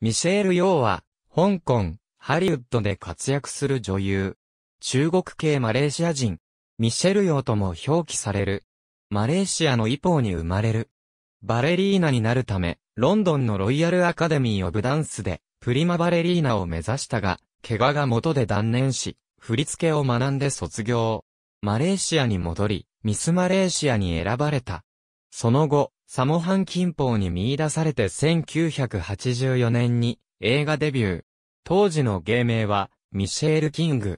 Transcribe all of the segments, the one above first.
ミシェール・ヨーは、香港、ハリウッドで活躍する女優。中国系マレーシア人、ミシェル・ヨーとも表記される。マレーシアのイポーに生まれる。バレリーナになるため、ロンドンのロイヤルアカデミー・オブ・ダンスで、プリマバレリーナを目指したが、怪我が元で断念し、振り付けを学んで卒業。マレーシアに戻り、ミスマレーシアに選ばれた。その後、サモハン近郊に見出されて1984年に映画デビュー。当時の芸名はミシェール・キング。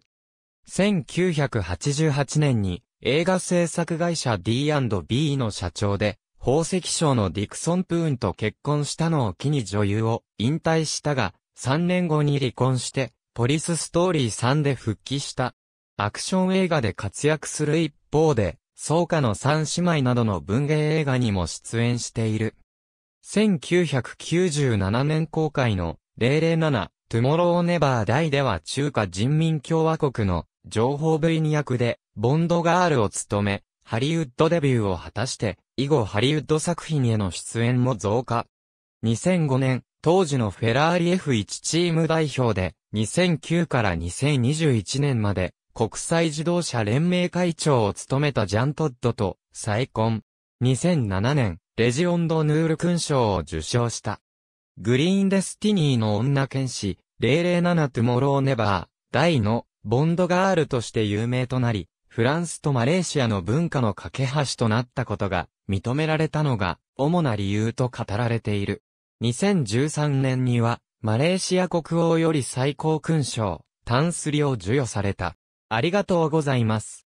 1988年に映画制作会社 D&B の社長で宝石賞のディクソン・プーンと結婚したのを機に女優を引退したが3年後に離婚してポリスストーリー3で復帰した。アクション映画で活躍する一方で、草加の三姉妹などの文芸映画にも出演している。1997年公開の007トゥモローネバーダイでは中華人民共和国の情報部員役でボンドガールを務め、ハリウッドデビューを果たして、以後ハリウッド作品への出演も増加。2005年、当時のフェラーリ F1 チーム代表で、2009から2021年まで、国際自動車連盟会長を務めたジャン・トッドと再婚。2007年、レジオンド・ヌール勲章を受賞した。グリーン・デスティニーの女剣士、007トゥモロー・ネバー、大の、ボンドガールとして有名となり、フランスとマレーシアの文化の架け橋となったことが、認められたのが、主な理由と語られている。2013年には、マレーシア国王より最高勲章、タンスリを授与された。ありがとうございます。